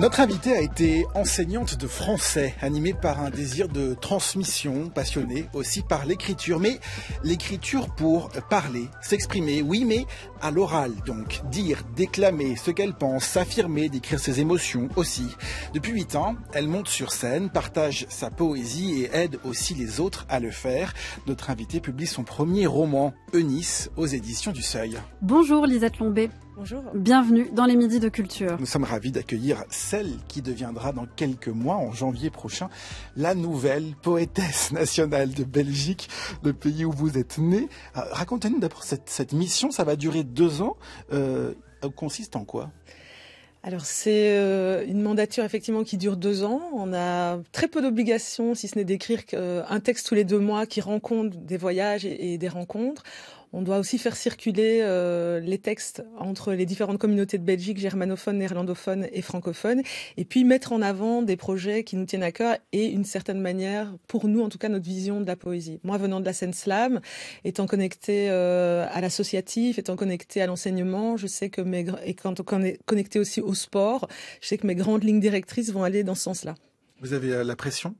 Notre invitée a été enseignante de français, animée par un désir de transmission, passionnée aussi par l'écriture. Mais l'écriture pour parler, s'exprimer, oui, mais à l'oral donc. Dire, déclamer ce qu'elle pense, s'affirmer, décrire ses émotions aussi. Depuis 8 ans, elle monte sur scène, partage sa poésie et aide aussi les autres à le faire. Notre invitée publie son premier roman, Eunice, aux éditions du Seuil. Bonjour Lisette Lombé. Bonjour. Bienvenue dans les Midis de Culture. Nous sommes ravis d'accueillir celle qui deviendra dans quelques mois, en janvier prochain, la nouvelle poétesse nationale de Belgique, le pays où vous êtes née. Euh, racontez-nous d'abord cette, mission, ça va durer deux ans. Euh, elle consiste en quoi alors c'est euh, une mandature effectivement qui dure deux ans. On a très peu d'obligations, si ce n'est d'écrire un texte tous les deux mois qui rencontre des voyages et des rencontres. On doit aussi faire circuler euh, les textes entre les différentes communautés de Belgique, germanophones, néerlandophones et francophones, et puis mettre en avant des projets qui nous tiennent à cœur et une certaine manière, pour nous en tout cas, notre vision de la poésie. Moi, venant de la scène slam, étant connecté euh, à l'associatif, étant connecté à l'enseignement, je sais que mes et quand on connecté aussi au sport, je sais que mes grandes lignes directrices vont aller dans ce sens-là. Vous avez euh, la pression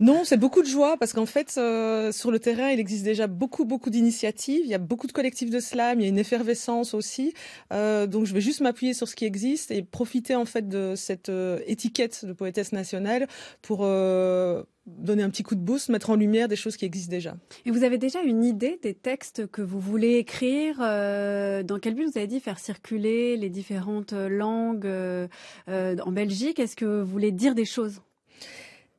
non, c'est beaucoup de joie parce qu'en fait, euh, sur le terrain, il existe déjà beaucoup, beaucoup d'initiatives. Il y a beaucoup de collectifs de slam, il y a une effervescence aussi. Euh, donc, je vais juste m'appuyer sur ce qui existe et profiter en fait de cette euh, étiquette de poétesse nationale pour donner un petit coup de boost, mettre en lumière des choses qui existent déjà. Et vous avez déjà une idée des textes que vous voulez écrire Dans quel but vous avez dit faire circuler les différentes langues en Belgique Est-ce que vous voulez dire des choses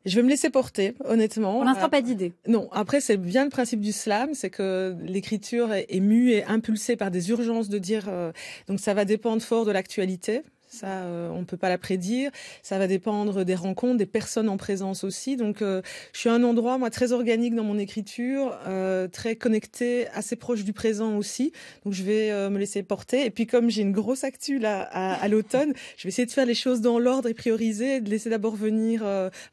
je vais me laisser porter, honnêtement. Pour l'instant, pas d'idée. Non. Après, c'est bien le principe du slam, c'est que l'écriture est, mue et impulsée par des urgences de dire. Euh, donc, ça va dépendre fort de l'actualité. Ça, euh, on ne peut pas la prédire. Ça va dépendre des rencontres, des personnes en présence aussi. Donc, euh, je suis à un endroit, moi, très organique dans mon écriture, euh, très connecté, assez proche du présent aussi. Donc, je vais me laisser porter. Et puis, comme j'ai une grosse actu là à, l'automne, je vais essayer de faire les choses dans l'ordre et prioriser, de laisser d'abord venir,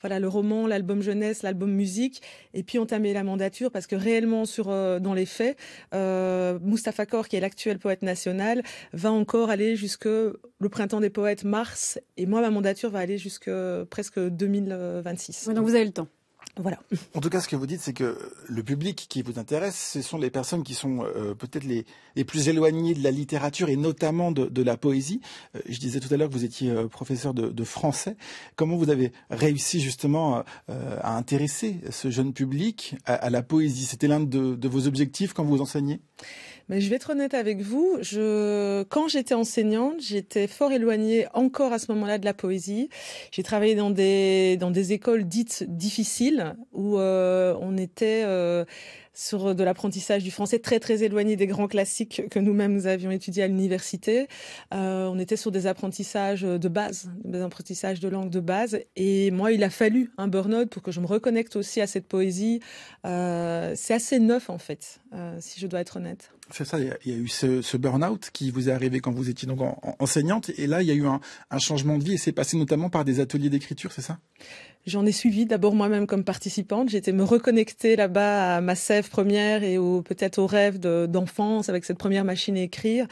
voilà, le roman, l'album jeunesse, l'album musique, et puis entamer la mandature, parce que réellement, sur dans les faits, Mustapha Kor, qui est l'actuel poète national, va encore aller jusque le printemps des poètes mars, et moi, ma mandature va aller jusqu'à presque 2026. donc vous avez le temps. Voilà. En tout cas, ce que vous dites, c'est que le public qui vous intéresse, ce sont les personnes qui sont euh, peut-être les, les, plus éloignées de la littérature et notamment de, la poésie. Euh, je disais tout à l'heure que vous étiez euh, professeur de, français. Comment vous avez réussi justement à intéresser ce jeune public à, la poésie C'était l'un de, de vos objectifs quand vous enseignez mais je vais être honnête avec vous. Je, quand j'étais enseignante, j'étais fort éloignée encore à ce moment-là de la poésie. J'ai travaillé dans des dans des écoles dites difficiles où euh, on était euh, sur euh, de l'apprentissage du français très très éloigné des grands classiques que nous-mêmes nous avions étudiés à l'université. Euh, on était sur des apprentissages euh, de base, des apprentissages de langue de base. Et moi, il a fallu un burn-out pour que je me reconnecte aussi à cette poésie. c'est assez neuf en fait, si je dois être honnête. C'est ça, il y, a, eu ce, burn-out qui vous est arrivé quand vous étiez donc enseignante. Et là, il y a eu un, un changement de vie et c'est passé notamment par des ateliers d'écriture, c'est ça J'en ai suivi d'abord moi-même comme participante. J'étais me reconnecter là-bas à ma sève première et peut-être au rêve d'enfance avec cette première machine à écrire.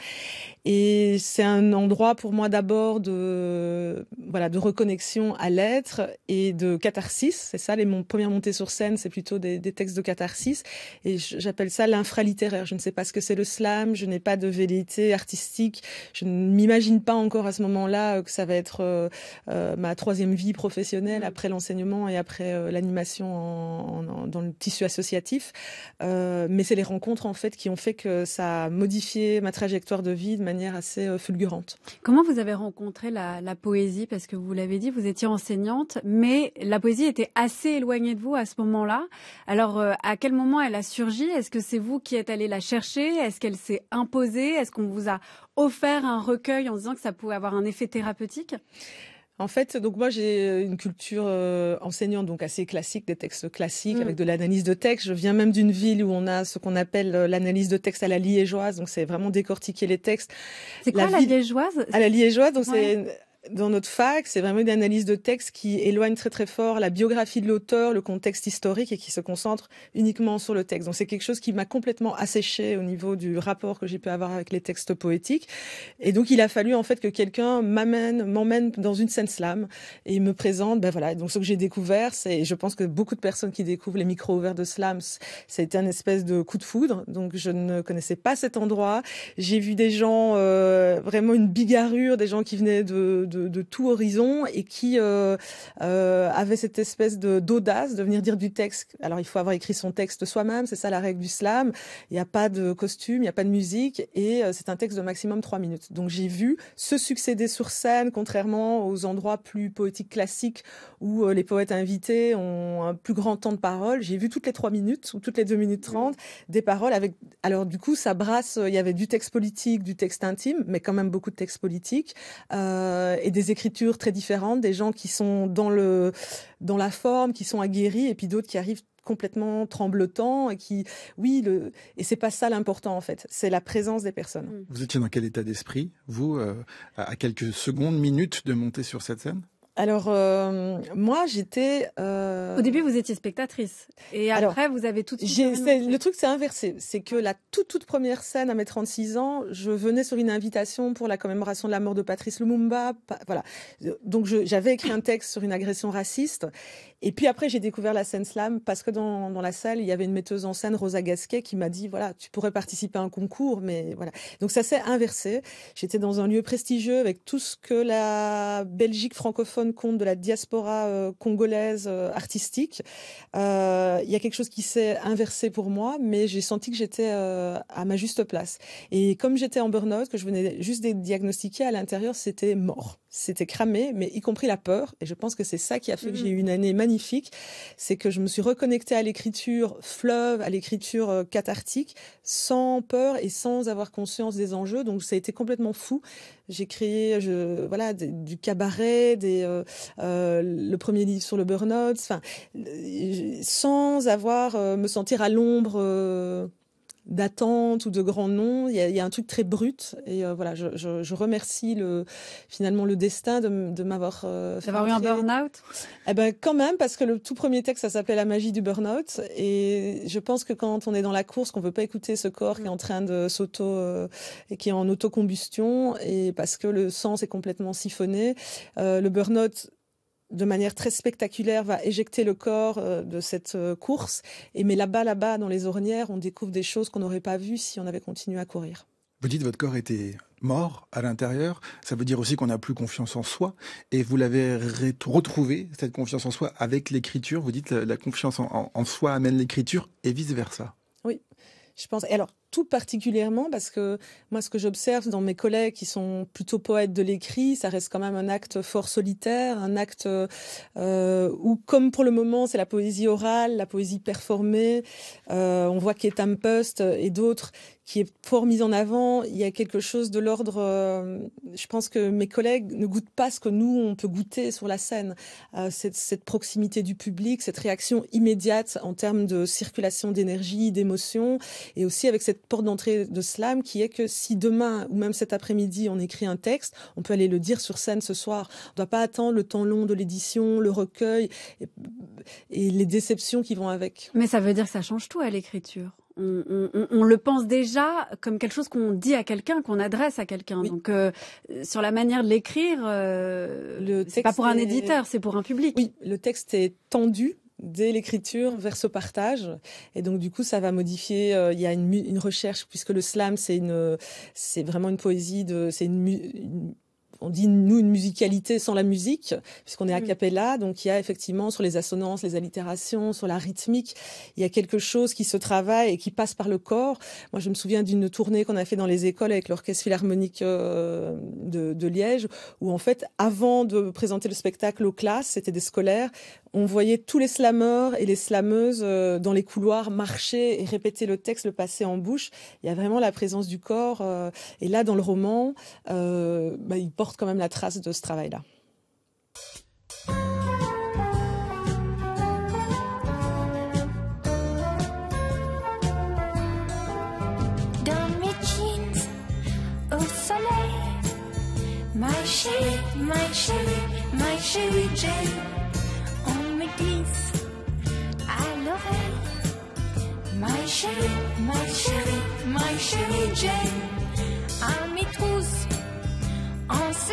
Et c'est un endroit pour moi d'abord de, voilà, de reconnexion à l'être et de catharsis. C'est ça, les mon, premières montées sur scène, c'est plutôt des, textes de catharsis. Et j'appelle ça l'infralittéraire. Je ne sais pas ce que c'est le slam, je n'ai pas de velléité artistique. Je ne m'imagine pas encore à ce moment-là euh, que ça va être euh, euh, ma troisième vie professionnelle mmh. après l'enseignement et après l'animation dans le tissu associatif. mais c'est les rencontres en fait qui ont fait que ça a modifié ma trajectoire de vie assez euh, fulgurante. Comment vous avez rencontré la, la poésie Parce que vous l'avez dit, vous étiez enseignante, mais la poésie était assez éloignée de vous à ce moment-là. Alors, euh, à quel moment elle a surgi Est-ce que c'est vous qui êtes allé la chercher Est-ce qu'elle s'est imposée Est-ce qu'on vous a offert un recueil en disant que ça pouvait avoir un effet thérapeutique en fait, donc moi j'ai euh, une culture euh, enseignante donc assez classique, des textes classiques mm. avec de l'analyse de texte. Je viens même d'une ville où on a ce qu'on appelle euh, l'analyse de texte à la liégeoise, donc c'est vraiment décortiquer les textes. C'est quoi la, liégeoise À la liégeoise, donc c'est dans notre fac, c'est vraiment une analyse de texte qui éloigne très très fort la biographie de l'auteur, le contexte historique et qui se concentre uniquement sur le texte. Donc c'est quelque chose qui m'a complètement asséché au niveau du rapport que j'ai pu avoir avec les textes poétiques. Et donc il a fallu en fait que quelqu'un m'amène, m'emmène dans une scène slam et me présente. Ben voilà. Donc ce que j'ai découvert, c'est, je pense que beaucoup de personnes qui découvrent les micros ouverts de slam, été un espèce de coup de foudre. Donc je ne connaissais pas cet endroit. J'ai vu des gens euh, vraiment une bigarrure, des gens qui venaient de de, tout horizon et qui euh, euh, avait cette espèce de d'audace de venir dire du texte. Alors il faut avoir écrit son texte soi-même, c'est ça la règle du slam. Il n'y a pas de costume, il n'y a pas de musique et euh, c'est un texte de maximum trois minutes. Donc j'ai vu se succéder sur scène, contrairement aux endroits plus poétiques classiques où les poètes invités ont un plus grand temps de parole. J'ai vu toutes les trois minutes ou toutes les deux minutes trente des paroles avec. Alors du coup ça brasse. Il y avait du texte politique, du texte intime, mais quand même beaucoup de texte politique Euh, et des écritures très différentes, des gens qui sont dans, le, dans la forme, qui sont aguerris, et puis d'autres qui arrivent complètement tremblotants. et qui, oui, le, et c'est pas ça l'important en fait, c'est la présence des personnes. Vous étiez dans quel état d'esprit, vous, euh, à quelques secondes, minutes de monter sur cette scène alors, euh, moi, j'étais. Euh, Au début, vous étiez spectatrice. Et après, vous avez tout de suite. Le truc, c'est inversé. C'est que la toute, toute première scène à mes 36 ans, je venais sur une invitation pour la commémoration de la mort de Patrice Lumumba. Voilà. Donc, j'avais écrit un texte sur une agression raciste. Et puis après, j'ai découvert la scène slam parce que dans, la salle, il y avait une metteuse en scène, Rosa Gasquet, qui m'a dit voilà, tu pourrais participer à un concours, mais voilà. Donc ça s'est inversé. J'étais dans un lieu prestigieux avec tout ce que la Belgique francophone compte de la diaspora euh, congolaise euh, artistique. Euh, il y a quelque chose qui s'est inversé pour moi, mais j'ai senti que j'étais à ma juste place. Et comme j'étais en burn-out, que je venais juste d'être diagnostiquée à l'intérieur, c'était mort c'était cramé, mais y compris la peur. Et je pense que c'est ça qui a fait que j'ai mm-hmm. eu une année magnifique. C'est que je me suis reconnectée à l'écriture fleuve, à l'écriture euh, cathartique, sans peur et sans avoir conscience des enjeux. Donc ça a été complètement fou. J'ai créé, voilà, du cabaret, des, euh, euh, le premier livre sur le burn-out, enfin, sans avoir me sentir à l'ombre d'attente ou de grands noms. Il y, a, un truc très brut. Et euh, voilà, je, remercie le, finalement le destin de, m'avoir. Euh, fait... D'avoir eu un burn-out Eh ben, quand même, parce que le tout premier texte, ça s'appelait La magie du burn-out. Et je pense que quand on est dans la course, qu'on ne veut pas écouter ce corps qui est en train de s'auto. Euh, et qui est en autocombustion, et parce que le sens est complètement siphonné, le burn-out de manière très spectaculaire, va éjecter le corps euh, de cette euh, course. Et mais là-bas, là-bas, dans les ornières, on découvre des choses qu'on n'aurait pas vues si on avait continué à courir. Vous dites votre corps était mort à l'intérieur. Ça veut dire aussi qu'on n'a plus confiance en soi. Et vous l'avez retrouvé, cette confiance en soi, avec l'écriture. Vous dites la, la confiance en, soi amène l'écriture et vice-versa. Oui, je pense. alors, tout particulièrement parce que moi, ce que j'observe dans mes collègues qui sont plutôt poètes de l'écrit, ça reste quand même un acte fort solitaire, un acte euh, où, comme pour le moment, c'est la poésie orale, la poésie performée. Euh, on voit qu'Etam Post et d'autres qui est fort mis en avant. Il y a quelque chose de l'ordre. Euh, je pense que mes collègues ne goûtent pas ce que nous on peut goûter sur la scène. Euh, cette, cette, proximité du public, cette réaction immédiate en termes de circulation d'énergie, d'émotion, et aussi avec cette porte d'entrée de slam qui est que si demain ou même cet après-midi on écrit un texte, on peut aller le dire sur scène ce soir. On ne doit pas attendre le temps long de l'édition, le recueil et, les déceptions qui vont avec. Mais ça veut dire que ça change tout à l'écriture. On, le pense déjà comme quelque chose qu'on dit à quelqu'un, qu'on adresse à quelqu'un. Donc euh, sur la manière de l'écrire, euh, le c'est pas pour un éditeur, c'est pour un public. Oui, le texte est tendu dès l'écriture vers ce partage. Et donc du coup, ça va modifier. Euh, il y a une, une recherche puisque le slam, c'est une, c'est vraiment une poésie de, c'est une on dit nous une musicalité sans la musique, puisqu'on est a mm. cappella, donc il y a effectivement sur les assonances, les allitérations, sur la rythmique, il y a quelque chose qui se travaille et qui passe par le corps. Moi, je me souviens d'une tournée qu'on a fait dans les écoles avec l'orchestre philharmonique euh, de, Liège, où en fait, avant de présenter le spectacle aux classes, c'était des scolaires, on voyait tous les slameurs et les slameuses euh, dans les couloirs marcher et répéter le texte, le passer en bouche. Il y a vraiment la présence du corps. Euh, et là, dans le roman, bah, il porte quand même la trace de ce travail-là. Dans mes Au soleil Ma chérie, my chérie, my chérie Jane. On me glisse à l'oreille. My chérie, my chérie, my chérie Jane. À mes trousses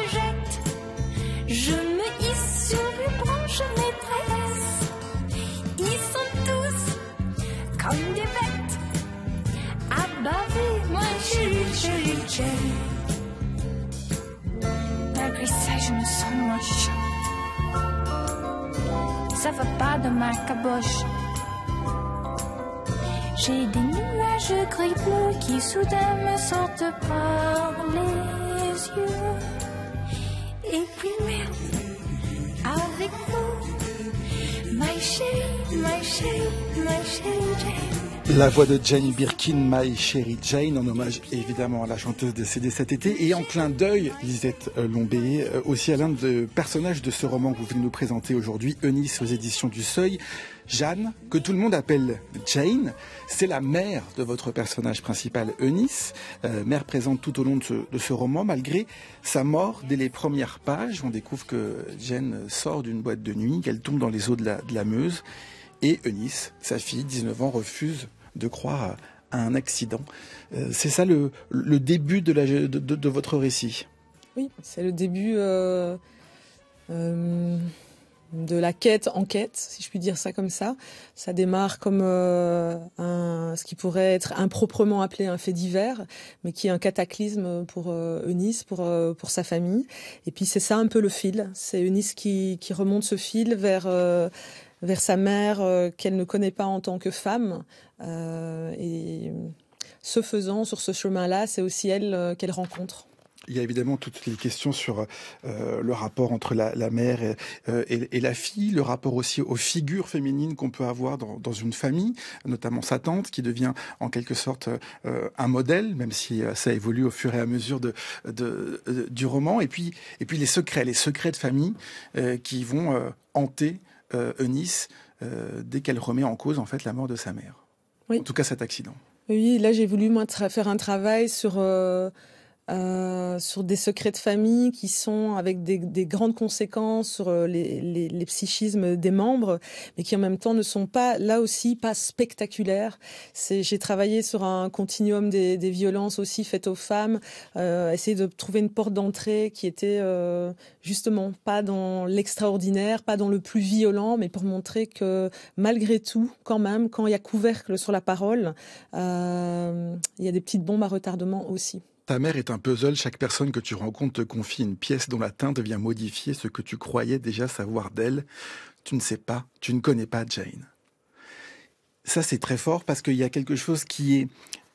jette. Je me hisse sur une branche maîtresse. Ils sont tous comme des bêtes. À baver, moi, chérie, chérie, chérie. Malgré ça, je me sens moche. Ça va pas dans ma caboche. J'ai des nuages gris bleus qui soudain me sortent par les yeux. I'll avec vous. My shade, my shade, my shade, La voix de Jane Birkin, My Chérie Jane, en hommage évidemment à la chanteuse décédée cet été, et en plein d'œil, Lisette euh, Lombé, euh, aussi à l'un des personnages de ce roman que vous venez nous présenter aujourd'hui, Eunice aux éditions du Seuil. Jeanne, que tout le monde appelle Jane, c'est la mère de votre personnage principal, Eunice, euh, mère présente tout au long de ce, roman, malgré sa mort dès les premières pages. On découvre que Jane sort d'une boîte de nuit, qu'elle tombe dans les eaux de de la Meuse, et Eunice, sa fille, 19 ans, refuse de croire à un accident. Euh, c'est ça le, début de, votre récit. Oui, c'est le début euh, euh, de la quête enquête, si je puis dire ça comme ça. Ça démarre comme ce qui pourrait être improprement appelé un fait divers, mais qui est un cataclysme pour Eunice, pour, sa famille. Et puis c'est ça un peu le fil. C'est Eunice qui remonte ce fil vers vers sa mère euh, qu'elle ne connaît pas en tant que femme. Euh, et ce faisant, sur ce chemin-là, c'est aussi elle euh, qu'elle rencontre. Il y a évidemment toutes les questions sur le rapport entre la, mère et, la fille, le rapport aussi aux figures féminines qu'on peut avoir dans, une famille, notamment sa tante qui devient en quelque sorte un modèle, même si ça évolue au fur et à mesure de, du roman. Et puis, et puis les secrets, les secrets de famille qui vont hanter euh, Eunice euh, dès qu'elle remet en cause en fait la mort de sa mère. En tout cas cet accident. Oui, là j'ai voulu faire un travail sur euh, euh, sur des secrets de famille qui sont avec des, grandes conséquences sur euh, les, psychismes des membres, mais qui en même temps ne sont pas, là aussi, pas spectaculaires. J'ai travaillé sur un continuum des, violences aussi faites aux femmes, euh, essayer de trouver une porte d'entrée qui était euh, justement pas dans l'extraordinaire, pas dans le plus violent, mais pour montrer que malgré tout, quand même, quand il y a couvercle sur la parole, il y a des petites bombes à retardement aussi. Ta mère est un puzzle, chaque personne que tu rencontres te confie une pièce dont la teinte vient modifier ce que tu croyais déjà savoir d'elle. Tu ne sais pas, tu ne connais pas Jane. Ça c'est très fort parce qu'il y a quelque chose qui est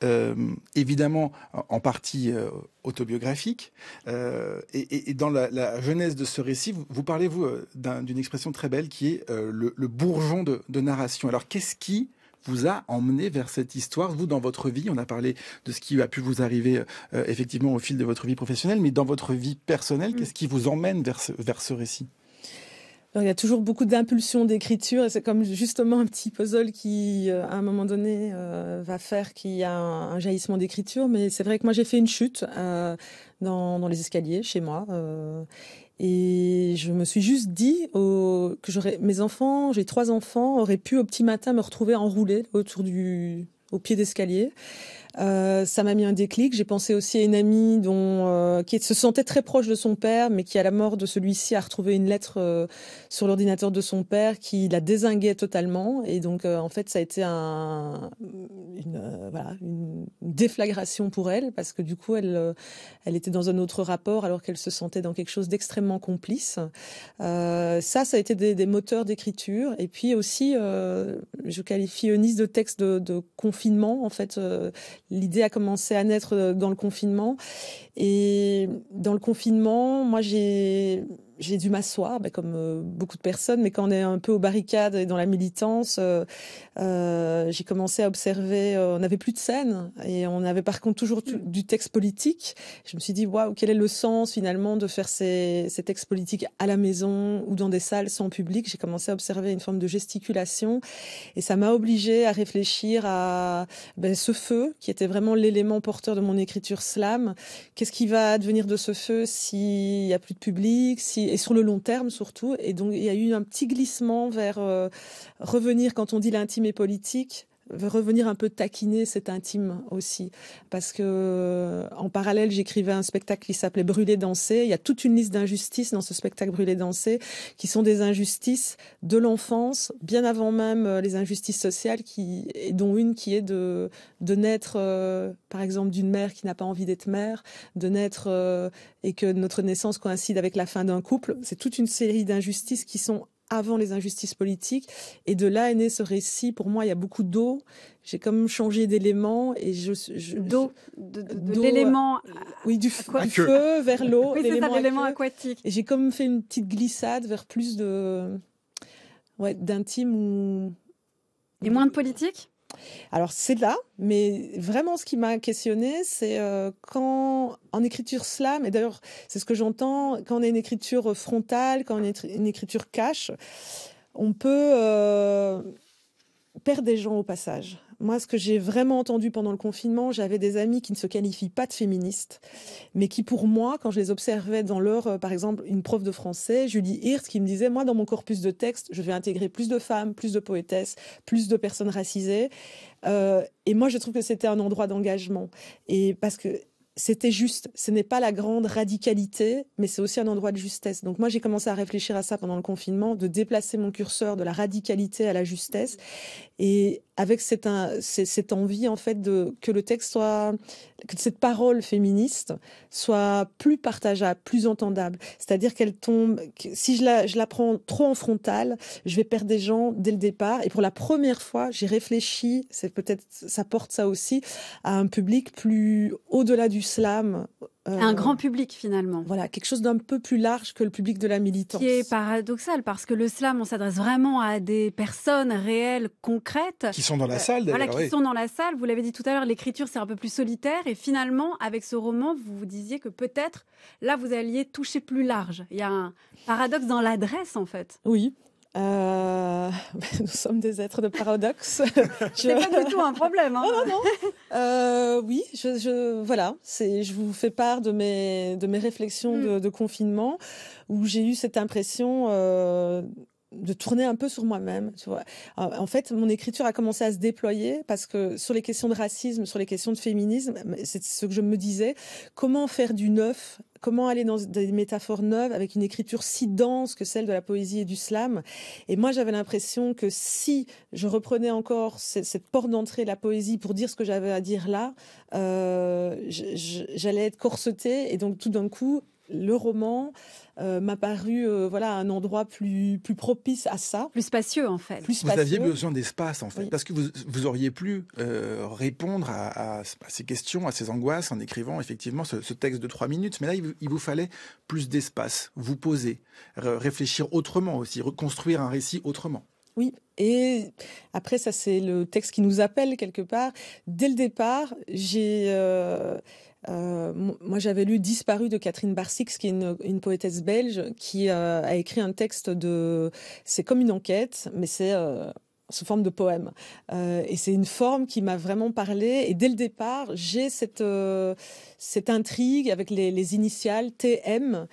euh, évidemment en partie euh, autobiographique. Euh, et, dans la, la, jeunesse de ce récit, vous, parlez, vous, d'une expression très belle qui est le, bourgeon de narration. Alors, qu'est-ce qui vous a emmené vers cette histoire, vous, dans votre vie On a parlé de ce qui a pu vous arriver euh, euh, effectivement au fil de votre vie professionnelle, mais dans votre vie personnelle, mm. qu'est-ce qui vous emmène vers ce, vers ce récit il y a toujours beaucoup d'impulsions d'écriture et c'est comme justement un petit puzzle qui, euh, à un moment donné, va faire qu'il y a un, jaillissement d'écriture. Mais c'est vrai que moi, j'ai fait une chute dans, les escaliers chez moi. Et je me suis juste dit que j'aurais, mes enfants, j'ai trois enfants, auraient pu au petit matin me retrouver enroulée autour du, au pied d'escalier. Euh, ça m'a mis un déclic. J'ai pensé aussi à une amie dont, euh, qui se sentait très proche de son père, mais qui, à la mort de celui-ci, a retrouvé une lettre euh, sur l'ordinateur de son père qui la désinguait totalement. Et donc, en fait, ça a été un, une, voilà, une déflagration pour elle, parce que du coup, elle, elle était dans un autre rapport, alors qu'elle se sentait dans quelque chose d'extrêmement complice. ça, ça a été des, moteurs d'écriture. Et puis aussi, je qualifie Eunice de texte de, de confinement, en fait l'idée a commencé à naître euh, dans le confinement. Et dans le confinement, moi, j'ai j'ai dû m'asseoir, ben, comme euh, beaucoup de personnes, mais quand on est un peu aux barricades et dans la militance, euh, euh, j'ai commencé à observer, on n'avait plus de scène et on avait par contre toujours du texte politique. Je me suis dit, waouh, quel est le sens finalement de faire ces, textes politiques à la maison ou dans des salles sans public J'ai commencé à observer une forme de gesticulation et ça m'a obligé à réfléchir à ben, ce feu qui était vraiment l'élément porteur de mon écriture slam. Qu'est-ce qui va devenir de ce feu s'il n'y a plus de public si et sur le long terme surtout. Et donc, il y a eu un petit glissement vers euh, revenir, quand on dit l'intime et politique, revenir un peu taquiner cet intime aussi. Parce que, euh, en parallèle, j'écrivais un spectacle qui s'appelait Brûler danser. Il y a toute une liste d'injustices dans ce spectacle Brûler danser, qui sont des injustices de l'enfance, bien avant même euh, les injustices sociales, dont une qui est de, de naître, euh, par exemple, d'une mère qui n'a pas envie d'être mère, de naître et que notre naissance coïncide avec la fin d'un couple. C'est toute une série d'injustices qui sont avant les injustices politiques. Et de là est né ce récit. Pour moi, il y a beaucoup d'eau. J'ai comme changé d'élément. et je, d'eau, de, l'élément, euh, oui, du, feu vers l'eau, oui, l'élément aquatique. Et j'ai comme fait une petite glissade vers plus de, d'intime ou et moins de politique. Alors c'est là, mais vraiment ce qui m'a questionné, c'est euh, quand en écriture slam, et d'ailleurs c'est ce que j'entends, quand on a une écriture frontale, quand on a une écriture cache, on peut euh, perdre des gens au passage. Moi, ce que j'ai vraiment entendu pendant le confinement, j'avais des amis qui ne se qualifient pas de féministes, mais qui, pour moi, quand je les observais dans leur, euh, par exemple, une prof de français, Julie Hirt, qui me disait, moi, dans mon corpus de texte, je vais intégrer plus de femmes, plus de poétesses, plus de personnes racisées. Euh, et moi, je trouve que c'était un endroit d'engagement. Et parce que c'était juste. Ce n'est pas la grande radicalité, mais c'est aussi un endroit de justesse. Donc moi, j'ai commencé à réfléchir à ça pendant le confinement, de déplacer mon curseur de la radicalité à la justesse. Et avec cette, envie en fait de que le texte soit que cette parole féministe soit plus partageable, plus entendable. C'est-à-dire qu'elle tombe si je la, je la prends trop en frontale, je vais perdre des gens dès le départ et pour la première fois, j'ai réfléchi, c'est peut-être ça porte ça aussi à un public plus au-delà du slam, euh, un grand public finalement. Voilà, quelque chose d'un peu plus large que le public de la militance. Qui est paradoxal parce que le slam, on s'adresse vraiment à des personnes réelles, concrètes. Qui sont dans la euh, salle Voilà, qui sont dans la salle. Vous l'avez dit tout à l'heure, l'écriture c'est un peu plus solitaire et finalement, avec ce roman, vous vous disiez que peut-être là vous alliez toucher plus large. Il y a un paradoxe dans l'adresse en fait. Oui, euh, nous sommes des êtres de paradoxe. Ce n'est pas du tout un problème. Hein. Euh, oui, je, voilà, je vous fais part de mes réflexions hmm. de, confinement où j'ai eu cette impression. Euh, de tourner un peu sur moi-même. En fait, mon écriture a commencé à se déployer parce que sur les questions de racisme, sur les questions de féminisme, c'est ce que je me disais, comment faire du neuf comment aller dans des métaphores neuves avec une écriture si dense que celle de la poésie et du slam. Et moi, j'avais l'impression que si je reprenais encore cette, porte d'entrée la poésie pour dire ce que j'avais à dire là, euh, j'allais être corseté. et donc tout d'un coup, le roman euh, m'a paru euh, voilà un endroit plus plus propice à ça. Plus spacieux en fait. Plus Vous aviez besoin d'espace en fait parce que vous vous auriez pu euh, répondre à, ces questions, à ces angoisses en écrivant effectivement ce, texte de trois minutes. Mais là il vous fallait plus d'espace, vous poser, réfléchir autrement aussi, reconstruire un récit autrement. Oui, et après ça c'est le texte qui nous appelle quelque part. Dès le départ, j'ai euh, moi, j'avais lu Disparu de Catherine Barsix, qui est une, poétesse belge, qui euh, a écrit un texte de. C'est comme une enquête, mais c'est euh, sous forme de poème. et c'est une forme qui m'a vraiment parlé. Et dès le départ, j'ai cette, cette intrigue avec les, initiales TM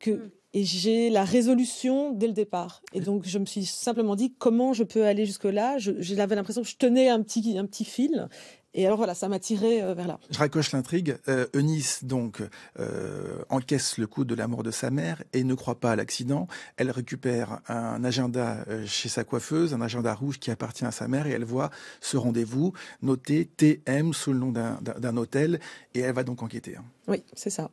que. Hmm. et j'ai la résolution dès le départ. Et donc, je me suis simplement dit comment je peux aller jusque-là. J'avais l'impression que je tenais un petit, un petit fil et alors voilà, ça m'a tiré euh, vers là. Je raccroche l'intrigue. Euh, Eunice, donc, euh, encaisse le coup de la mort de sa mère et ne croit pas à l'accident. Elle récupère un agenda chez sa coiffeuse, un agenda rouge qui appartient à sa mère et elle voit ce rendez-vous noté TM sous le nom d'un hôtel et elle va donc enquêter. Hein. Oui, c'est ça.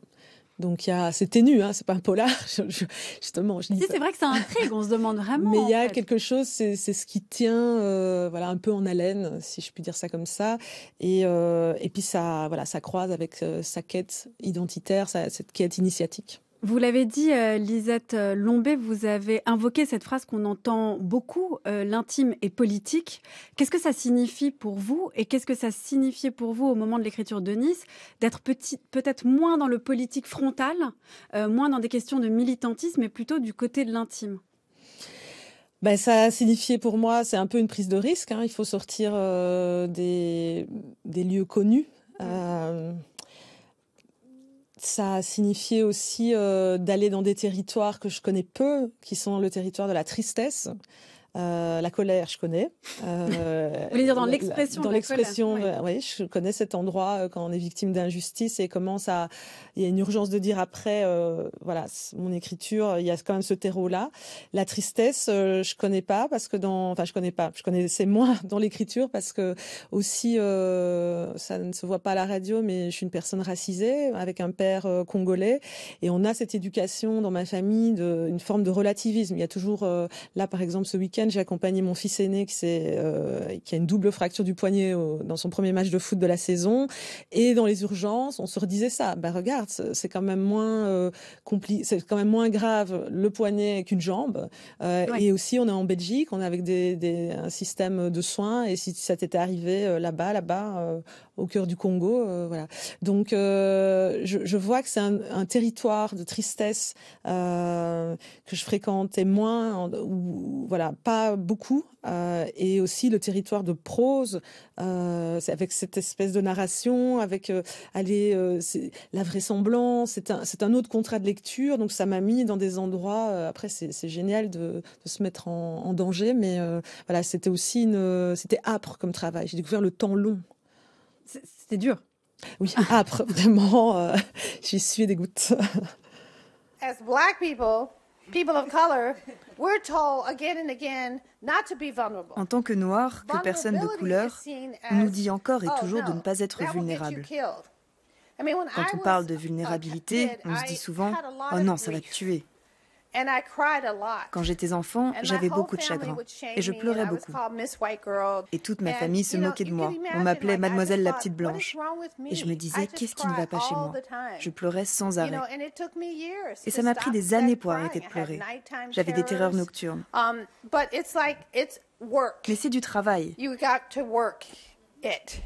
Donc il y a, c'est ténu, hein, c'est pas un polar, justement. Je dis c'est vrai que un intrigue, on se demande vraiment. Mais il y a quelque chose, c'est, ce qui tient, euh, voilà, un peu en haleine, si je puis dire ça comme ça. Et, euh, puis ça, voilà, ça croise avec euh, sa quête identitaire, cette quête initiatique. Vous l'avez dit, euh, Lisette euh, Lombé, vous avez invoqué cette phrase qu'on entend beaucoup, euh, l'intime est politique. Qu'est-ce que ça signifie pour vous et qu'est-ce que ça signifiait pour vous au moment de l'écriture de Nice d'être peut-être moins dans le politique frontal, moins dans des questions de militantisme, mais plutôt du côté de l'intime ben, ça signifiait pour moi, c'est un peu une prise de risque. Hein. Il faut sortir des, lieux connus ça signifiait aussi euh, d'aller dans des territoires que je connais peu, qui sont le territoire de la tristesse, euh, la colère, je connais. Euh, Vous voulez dire dans l'expression Dans l'expression, oui. je connais cet endroit euh, quand on est victime d'injustice et comment ça. Il y a une urgence de dire après, euh, voilà, mon écriture, il y a quand même ce terreau-là. La tristesse, je connais pas parce que dans, enfin, je connais pas, je connais, c'est moins dans l'écriture parce que aussi, ça ne se voit pas à la radio, mais je suis une personne racisée avec un père congolais et on a cette éducation dans ma famille une forme de relativisme. Il y a toujours, là par exemple, ce week-end, j'ai accompagné mon fils aîné qui, euh, qui a une double fracture du poignet dans son premier match de foot de la saison. Et dans les urgences, on se redisait ça. ben regarde, c'est quand même moins euh, c'est quand même moins grave le poignet qu'une jambe. Euh, et aussi, on est en Belgique, on est avec des, un système de soins. Et si ça t'était arrivé là-bas, là-bas, au cœur du Congo, voilà. Donc, je, vois que c'est un, territoire de tristesse que je fréquentais moins, ou voilà, beaucoup. Euh, et aussi le territoire de prose, euh, avec cette espèce de narration, avec euh, euh, c'est la vraisemblance, c'est un, un, autre contrat de lecture. Donc ça m'a mis dans des endroits. après, c'est génial de, se mettre en, danger, mais voilà, c'était aussi une, c'était âpre comme travail. J'ai découvert le temps long. C'était dur. Oui, âpre, vraiment. J'y suis des gouttes. En tant que Noirs, que personne de couleur, on nous dit encore et toujours de oh, ne pas être vulnérable. Quand on parle de vulnérabilité, on se dit souvent ⁇ Oh non, ça va te tuer ⁇ quand j'étais enfant, j'avais beaucoup de chagrin et je pleurais beaucoup. Et toute ma famille se moquait de moi. On m'appelait Mademoiselle la Petite Blanche. Et je me disais, qu'est-ce qui ne va pas chez moi Je pleurais sans arrêt. Et ça m'a pris des années pour arrêter de pleurer. J'avais des terreurs nocturnes. Um, Mais c'est du travail.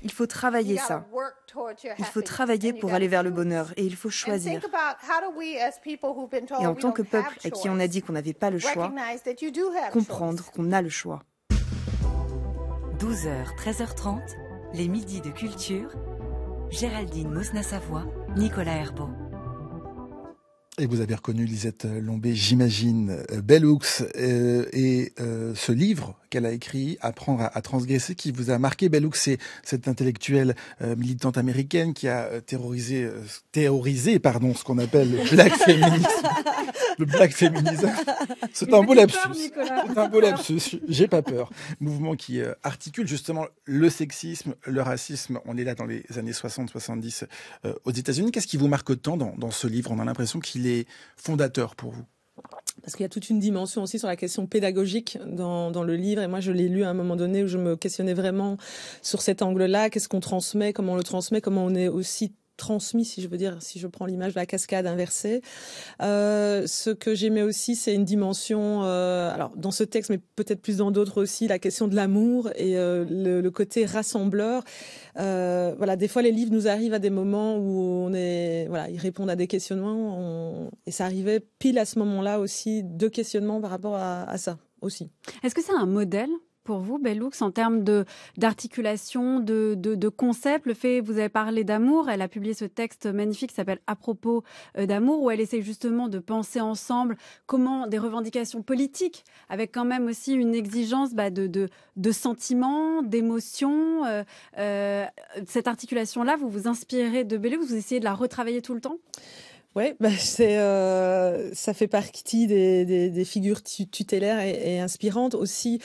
Il faut travailler ça. Il faut travailler pour aller vers le bonheur et il faut choisir. Et en tant que peuple à qui on a dit qu'on n'avait pas le choix, comprendre qu'on a le choix. 12h, 13h30, les midis de culture. Géraldine Mosna-Savoie, Nicolas Herbeau. Et vous avez reconnu Lisette Lombé, j'imagine, euh, Belloux euh, et euh, ce livre, qu'elle a écrit, Apprendre à, transgresser, qui vous a marqué. Bellouk, c'est cette intellectuelle euh, militante américaine qui a euh, euh, terrorisé, pardon, ce qu'on appelle le black féminisme. le black féminisme. C'est un beau lapsus. C'est un beau lapsus. J'ai pas peur. Mouvement qui articule justement le sexisme, le racisme. On est là dans les années 60-70 aux États-Unis. Qu'est-ce qui vous marque autant dans ce livre On a l'impression qu'il est fondateur pour vous parce qu'il y a toute une dimension aussi sur la question pédagogique dans, le livre. Et moi, je l'ai lu à un moment donné où je me questionnais vraiment sur cet angle-là. Qu'est-ce qu'on transmet Comment on le transmet Comment on est aussi transmis, si je veux dire, si je prends l'image de la cascade inversée. Euh, ce que j'aimais aussi, c'est une dimension, euh, alors dans ce texte, mais peut-être plus dans d'autres aussi, la question de l'amour et euh, le, côté rassembleur. voilà, des fois les livres nous arrivent à des moments où on est, voilà, ils répondent à des questionnements, et ça arrivait pile à ce moment-là aussi, deux questionnements par rapport à, à ça aussi. Est-ce que c'est un modèle pour vous, Bellux, en termes de, d'articulation, de, de, concept Le fait, vous avez parlé d'amour, elle a publié ce texte magnifique qui s'appelle À propos euh, d'amour, où elle essaie justement de penser ensemble comment des revendications politiques, avec quand même aussi une exigence bah, de, de, de sentiments, d'émotions. Euh, euh, cette articulation-là, vous vous inspirez de Bellux, vous essayez de la retravailler tout le temps oui, bah, c'est ça fait partie des, des, figures tutélaires et inspirantes aussi.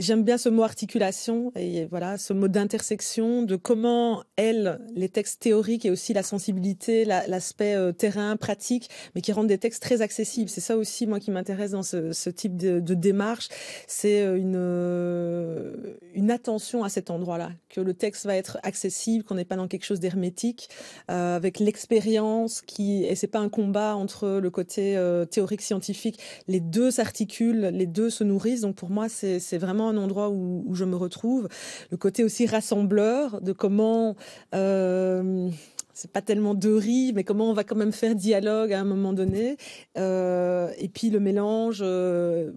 J'aime bien ce mot articulation et voilà ce mot d'intersection de comment elle, les textes théoriques et aussi la sensibilité, l'aspect euh, terrain, pratique, mais qui rendent des textes très accessibles. C'est ça aussi moi qui m'intéresse dans ce, type de, démarche, c'est euh, une euh, une attention à cet endroit-là, que le texte va être accessible, qu'on n'est pas dans quelque chose d'hermétique, avec l'expérience qui et c'est pas un combat entre le côté théorique scientifique. Les deux s'articulent, les deux se nourrissent. Donc pour moi c'est vraiment un endroit où, je me retrouve. Le côté aussi rassembleur de comment euh, c'est pas tellement de riz, mais comment on va quand même faire dialogue à un moment donné. Euh, et puis le mélange euh,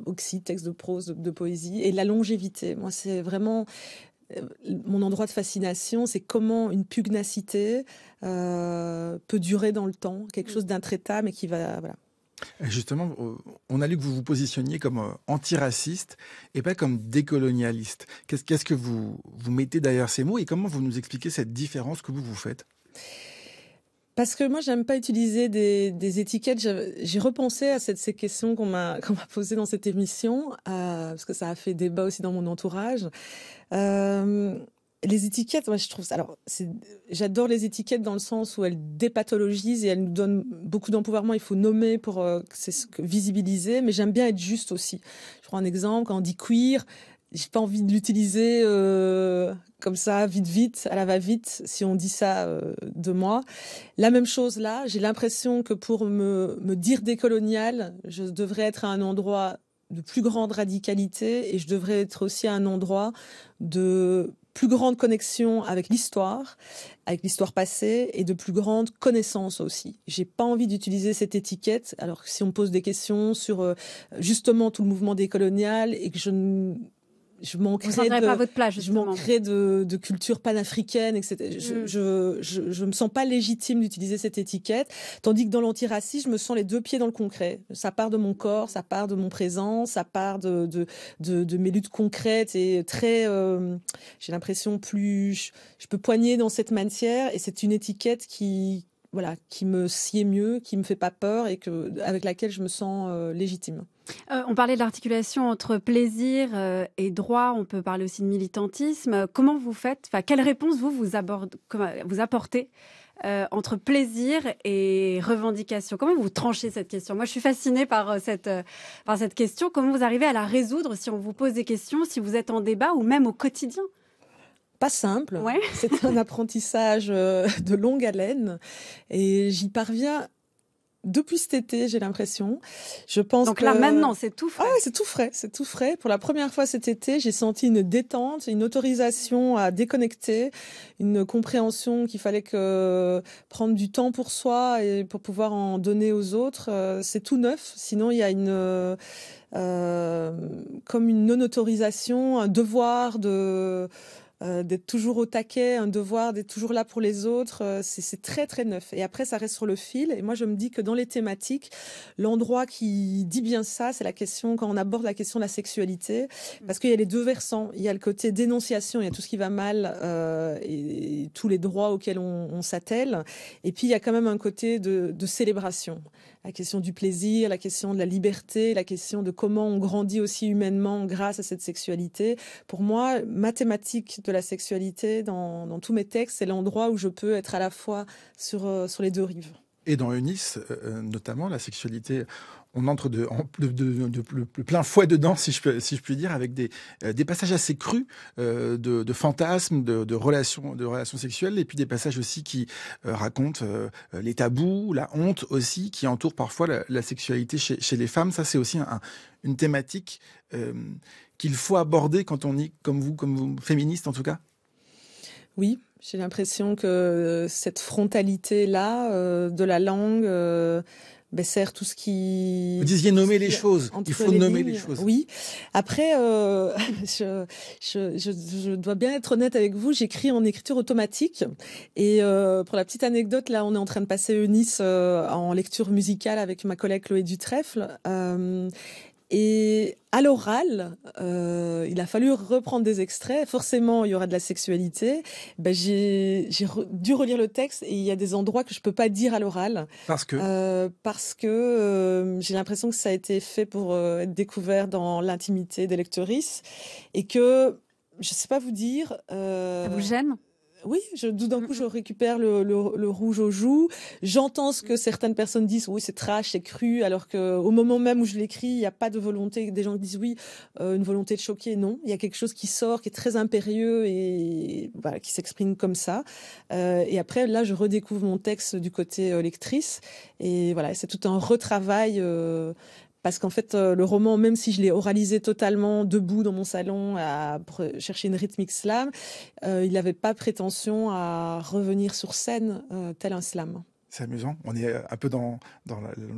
texte de prose, de, poésie, et la longévité. Moi, c'est vraiment euh, mon endroit de fascination, c'est comment une pugnacité peut durer dans le temps, quelque mm. chose d'intraitable et qui va voilà, Justement, euh, on a lu que vous vous positionniez comme euh, antiraciste et pas comme décolonialiste. Qu'est-ce que vous, vous mettez derrière ces mots et comment vous nous expliquez cette différence que vous vous faites parce que moi, j'aime pas utiliser des, étiquettes. J'ai repensé à cette, ces questions qu'on m'a posées dans cette émission, euh, parce que ça a fait débat aussi dans mon entourage les étiquettes, moi je trouve ça. Alors, j'adore les étiquettes dans le sens où elles dépathologisent et elles nous donnent beaucoup d'empowerment. Il faut nommer pour euh, que visibiliser, mais j'aime bien être juste aussi. Je prends un exemple quand on dit queer, j'ai pas envie de l'utiliser euh, comme ça, vite, vite, à la va-vite, si on dit ça euh, de moi. La même chose là, j'ai l'impression que pour me, me dire décolonial, je devrais être à un endroit de plus grande radicalité et je devrais être aussi à un endroit de plus grande connexion avec l'histoire, avec l'histoire passée et de plus grande connaissance aussi. J'ai pas envie d'utiliser cette étiquette. Alors que si on me pose des questions sur euh, justement tout le mouvement décolonial et que je ne je manquerais de, votre place, je de, culture panafricaine, etc. Mm. Je, je, me sens pas légitime d'utiliser cette étiquette, tandis que dans l'antiracisme, je me sens les deux pieds dans le concret. Ça part de mon corps, ça part de mon présent, ça part de de, mes luttes concrètes et très, euh, j'ai l'impression plus, je, je peux poigner dans cette matière et c'est une étiquette qui qui me sied mieux, qui me fait pas peur et avec laquelle je me sens euh, légitime. Euh, on parlait de l'articulation entre plaisir euh, et droit, on peut parler aussi de militantisme. Comment vous faites enfin, Quelle réponse vous, vous, apportez entre plaisir et revendication Comment vous tranchez cette question Moi, je suis fascinée par cette, par cette question. Comment vous arrivez à la résoudre si on vous pose des questions, si vous êtes en débat ou même au quotidien pas simple. C'est un apprentissage euh, de longue haleine et j'y parviens depuis cet été, j'ai l'impression. Je pense Donc là maintenant, c'est tout frais. Ah c'est tout frais, c'est tout frais. Pour la première fois cet été, j'ai senti une détente, une autorisation à déconnecter, une compréhension qu'il fallait que prendre du temps pour soi et pour pouvoir en donner aux autres. Euh, c'est tout neuf. Sinon, il y a une euh, comme une non autorisation, un devoir de euh, d'être toujours au taquet, un devoir d'être toujours là pour les autres. Euh, c'est très très neuf. Et après, ça reste sur le fil. Et moi, je me dis que dans les thématiques, l'endroit qui dit bien ça, c'est la question quand on aborde la question de la sexualité, mm. parce qu'il y a les deux versants. Il y a le côté dénonciation, il y a tout ce qui va mal euh, et, tous les droits auxquels on, on s'attelle. Et puis, il y a quand même un côté de, célébration la question du plaisir, la question de la liberté, la question de comment on grandit aussi humainement grâce à cette sexualité. Pour moi, mathématiques de la sexualité dans, dans tous mes textes. C'est l'endroit où je peux être à la fois sur, euh, sur les deux rives et dans Eunice, euh, euh, notamment, la sexualité, on entre de, plein fouet dedans, si je, si je puis dire, avec des, euh, passages assez crus de, fantasmes, de, relations, de relations sexuelles, et puis des passages aussi qui racontent les tabous, la honte aussi, qui entoure parfois la, sexualité chez, les femmes. Ça, c'est aussi une thématique qu'il faut aborder quand on est, comme vous, comme vous, féministe en tout cas. Oui, j'ai l'impression que euh, cette frontalité-là euh, de la langue euh, ben, sert tout ce qui. Vous disiez nommer les choses. Il faut nommer les choses. Oui. Après, je, je, je, dois bien être honnête avec vous. J'écris en écriture automatique. Et pour la petite anecdote, là, on est en train de passer Eunice en lecture musicale avec ma collègue Chloé Dutrèfle. Et à l'oral, euh, il a fallu reprendre des extraits. Forcément, il y aura de la sexualité. Ben, j'ai dû relire le texte et il y a des endroits que je peux pas dire à l'oral. Parce que euh, Parce que euh, j'ai l'impression que ça a été fait pour être découvert dans l'intimité des lectrices et que je sais pas vous dire. Ça vous gêne oui, je, d'un coup, je récupère le, rouge aux joues. J'entends ce que certaines personnes disent, oui, c'est trash, c'est cru, alors que au moment même où je l'écris, il n'y a pas de volonté. Des gens disent oui, euh, une volonté de choquer, non. Il y a quelque chose qui sort, qui est très impérieux et voilà, qui s'exprime comme ça. Euh, et après, là, je redécouvre mon texte du côté euh, lectrice. Et voilà, c'est tout un retravail parce qu'en fait, euh, le roman, même si je l'ai oralisé totalement debout dans mon salon à chercher une rythmique slam, euh, il n'avait pas prétention à revenir sur scène euh, tel un slam. C'est amusant. On est euh, un peu dans,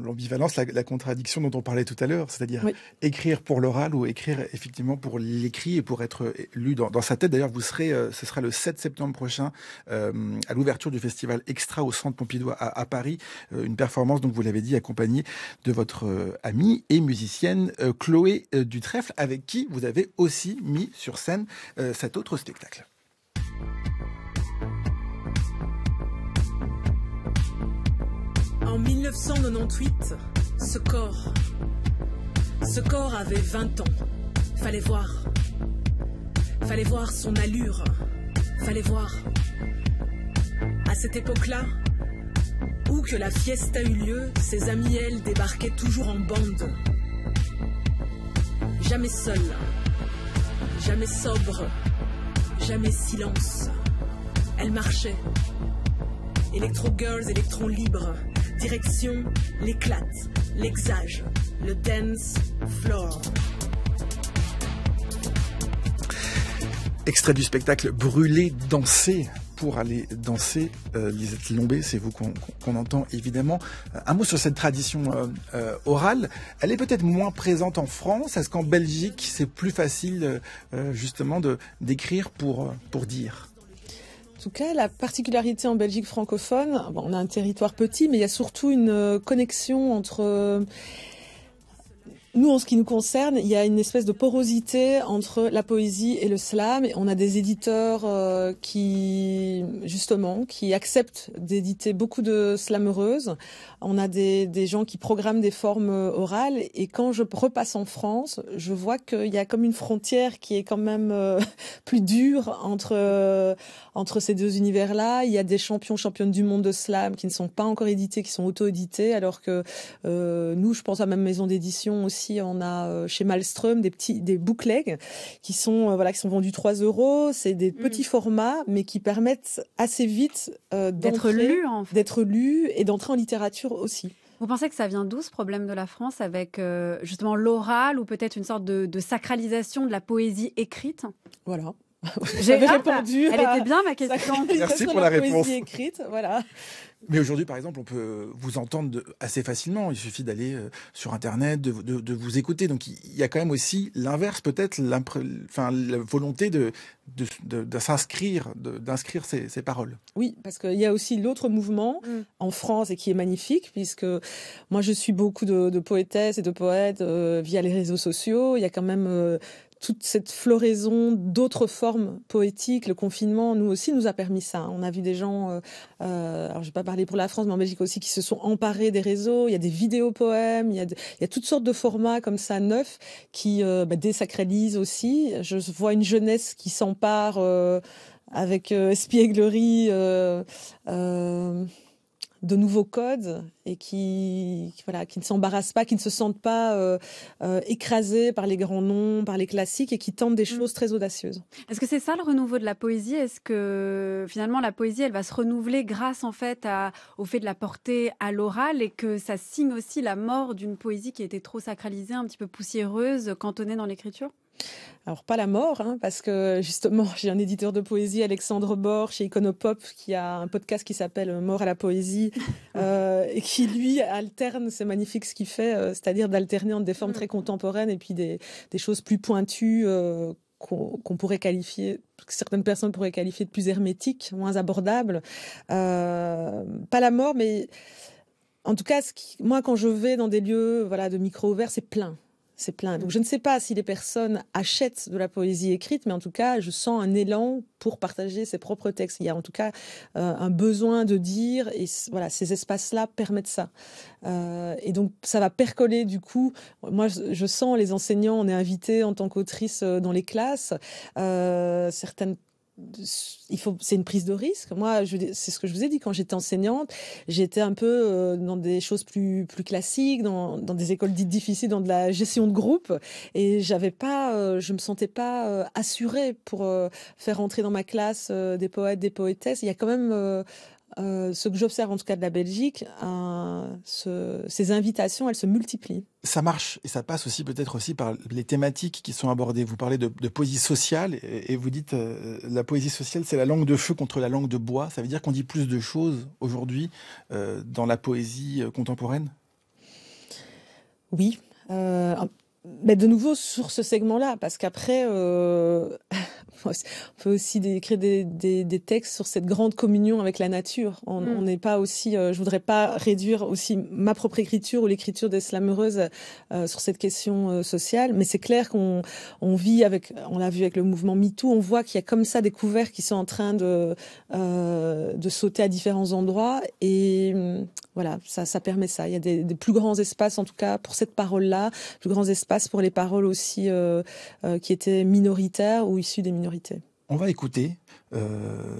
l'ambivalence, la, contradiction dont on parlait tout à l'heure, c'est-à-dire écrire pour l'oral ou écrire effectivement pour l'écrit et pour être euh, lu dans, sa tête. D'ailleurs, vous serez, euh, ce sera le 7 septembre prochain à l'ouverture du festival Extra au Centre Pompidou à, Paris, une performance, donc vous l'avez dit, accompagnée de votre amie et musicienne Chloé Dutrèfle, avec qui vous avez aussi mis sur scène cet autre spectacle. En 1998, ce corps, ce corps avait 20 ans. Fallait voir, fallait voir son allure, fallait voir. À cette époque-là, où que la fiesta eu lieu, ses amis, elles, débarquaient toujours en bande. Jamais seules, jamais sobre, jamais silence. Elle marchait. Electro Girls, électrons libres, direction, l'éclate, l'exage, le dance floor. Extrait du spectacle Brûler, danser pour aller danser. Euh, Lisette Lombé, c'est vous qu'on entend évidemment. Euh, un mot sur cette tradition euh, orale. Elle est peut-être moins présente en France. Est-ce qu'en Belgique, c'est plus facile justement de d'écrire pour, pour dire tout cas, la particularité en Belgique francophone, on a un territoire petit, mais il y a surtout une euh, connexion entre euh, nous, en ce qui nous concerne, il y a une espèce de porosité entre la poésie et le slam. on a des éditeurs euh, qui, justement, qui acceptent d'éditer beaucoup de slam heureuses. On a des, gens qui programment des formes euh, orales. Et quand je repasse en France, je vois qu'il y a comme une frontière qui est quand même euh, plus dure entre, entre ces deux univers-là. Il y a des champions, championnes du monde de slam qui ne sont pas encore édités, qui sont auto-édités, alors que nous, je pense à même maison d'édition aussi on a euh, chez Malmström des petits des booklegs qui sont euh, voilà qui sont vendus 3 euros. C'est des mm. petits formats, mais qui permettent assez vite euh, d'être lu, d'être lu et d'entrer en littérature aussi. Vous pensez que ça vient d'où ce problème de la France avec justement l'oral ou peut-être une sorte de, de, sacralisation de la poésie écrite Voilà, j'ai répondu. Elle était bien ma question. Merci pour la, réponse. écrite, voilà. Mais aujourd'hui, par exemple, on peut vous entendre assez facilement. Il suffit d'aller euh, sur Internet, de, vous écouter. Donc, il y a quand même aussi l'inverse, peut-être, enfin, la volonté de, de s'inscrire, d'inscrire ces, paroles. Oui, parce qu'il y a aussi l'autre mouvement mm. en France et qui est magnifique, puisque moi, je suis beaucoup de, poétesses et de poètes euh, via les réseaux sociaux. Il y a quand même euh, toute cette floraison d'autres formes poétiques. Le confinement, nous aussi, nous a permis ça. Hein. On a vu des gens, euh, euh, alors je vais pas parler pour la France, mais en Belgique aussi, qui se sont emparés des réseaux. Il y a des vidéos poèmes, il y a, toutes sortes de formats comme ça neufs qui euh, bah, désacralisent aussi. Je vois une jeunesse qui s'empare avec espièglerie de nouveaux codes et qui, voilà qui ne s'embarrassent pas, qui ne se sentent pas euh, euh, écrasés par les grands noms, par les classiques et qui tentent des mm. choses très audacieuses. Est-ce que c'est ça le renouveau de la poésie Est-ce que finalement la poésie elle va se renouveler grâce en fait au fait de la porter à l'oral et que ça signe aussi la mort d'une poésie qui était trop sacralisée, un petit peu poussiéreuse, cantonnée dans l'écriture alors pas la mort, hein, parce que justement j'ai un éditeur de poésie, Alexandre Borch, chez Iconopop, qui a un podcast qui s'appelle euh, Mort à la poésie, euh, et qui lui alterne, c'est magnifique ce qu'il fait, euh, c'est-à-dire d'alterner entre des formes mm. très contemporaines et puis des, choses plus pointues. qu'on pourrait qualifier, que certaines personnes pourraient qualifier de plus hermétiques, moins abordables. pas la mort, mais en tout cas, moi, quand je vais dans des lieux voilà, de micro ouvert c'est plein. C'est plein. Donc mm. je ne sais pas si les personnes achètent de la poésie écrite, mais en tout cas, je sens un élan pour partager ses propres textes. Il y a en tout cas euh, un besoin de dire, et voilà, ces espaces-là permettent ça. Euh, et donc ça va percoler du coup. Moi, je sens les enseignants, on est invité en tant qu'autrice euh, dans les classes. certaines il faut, c'est une prise de risque. Moi, c'est ce que je vous ai dit quand j'étais enseignante, j'étais un peu euh, dans des choses plus plus classiques, dans, dans, des écoles dites difficiles, dans de la gestion de groupe, et j'avais pas, euh, je me sentais pas euh, assurée pour faire entrer dans ma classe des poètes, des poétesses. Il y a quand même euh, ce que j'observe en tout cas de la Belgique, ces invitations, elles se multiplient. Ça marche et ça passe aussi peut-être aussi par les thématiques qui sont abordées. Vous parlez de, poésie sociale et, vous dites euh, la poésie sociale, c'est la langue de feu contre la langue de bois. Ça veut dire qu'on dit plus de choses aujourd'hui euh, dans la poésie contemporaine Oui. mais de nouveau sur ce segment-là, parce qu'après, on peut aussi écrire des, textes sur cette grande communion avec la nature. On mm. n'est pas aussi, euh, je voudrais pas réduire aussi ma propre écriture ou l'écriture des slameuses euh, sur cette question euh, sociale, mais c'est clair qu'on on vit avec, on l'a vu avec le mouvement MeToo, on voit qu'il y a comme ça des couverts qui sont en train de, de sauter à différents endroits et hum, voilà, ça, ça permet ça. Il y a des, plus grands espaces, en tout cas, pour cette parole-là, plus grands espaces pour les paroles aussi qui étaient minoritaires ou issues des minorités on va écouter euh,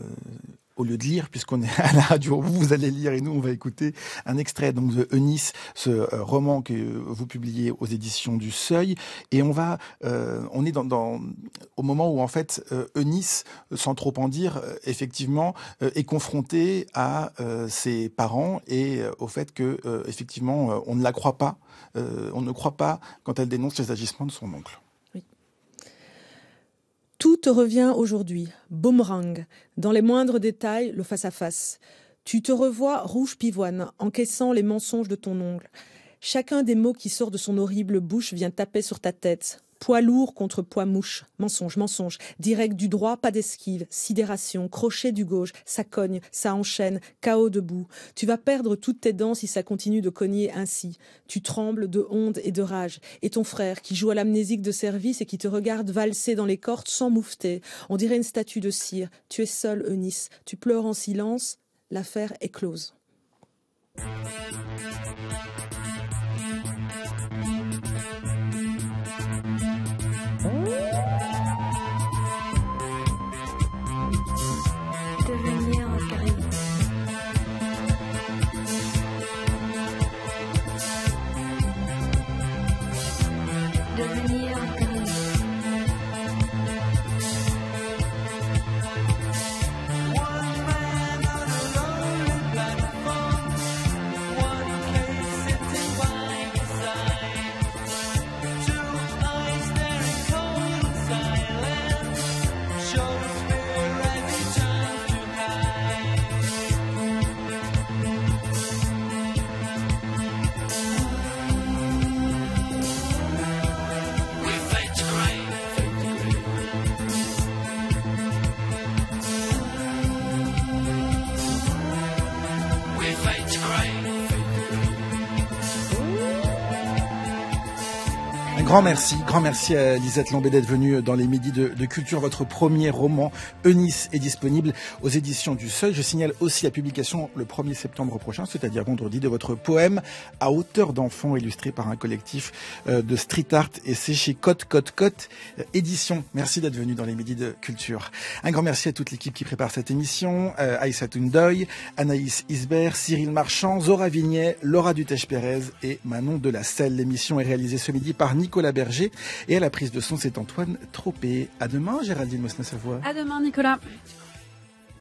au lieu de lire, puisqu'on est à la radio, vous, allez lire et nous, on va écouter un extrait donc de Eunice, ce euh, roman que vous publiez aux éditions du Seuil. Et on va, euh, on est dans, au moment où en fait Eunice, sans trop en dire, effectivement, est confrontée à ses parents et au fait que effectivement, on ne la croit pas, on ne croit pas quand elle dénonce les agissements de son oncle. Tout te revient aujourd'hui, boomerang, dans les moindres détails, le face-à-face. Tu te revois rouge pivoine, encaissant les mensonges de ton ongle. Chacun des mots qui sort de son horrible bouche vient taper sur ta tête, Poids lourd contre poids mouche. Mensonge, mensonge. Direct du droit, pas d'esquive. Sidération, crochet du gauche. Ça cogne, ça enchaîne. Chaos debout. Tu vas perdre toutes tes dents si ça continue de cogner ainsi. Tu trembles de honte et de rage. Et ton frère, qui joue à l'amnésique de service et qui te regarde valser dans les cordes sans moufter. On dirait une statue de cire. Tu es seul, Eunice. Tu pleures en silence. L'affaire est close. Grand merci, grand merci à Lisette Lombé d'être venue dans les midis de, culture. Votre premier roman, Eunice, est disponible aux éditions du Seuil. Je signale aussi la publication le 1er septembre prochain, c'est-à-dire vendredi, de votre poème à hauteur d'enfants illustré par un collectif euh, de street art et c'est chez Cote Cote Cote euh, Édition. Merci d'être venu dans les midis de culture. Un grand merci à toute l'équipe qui prépare cette émission, euh, Aïssa Toundoy, Anaïs Isbert, Cyril Marchand, Zora Vignet, Laura Dutèche-Pérez et Manon de la L'émission est réalisée ce midi par Nicolas la Berger. Et à la prise de son, c'est Antoine Tropé. À demain, Géraldine Mosna-Savoie. À demain, Nicolas.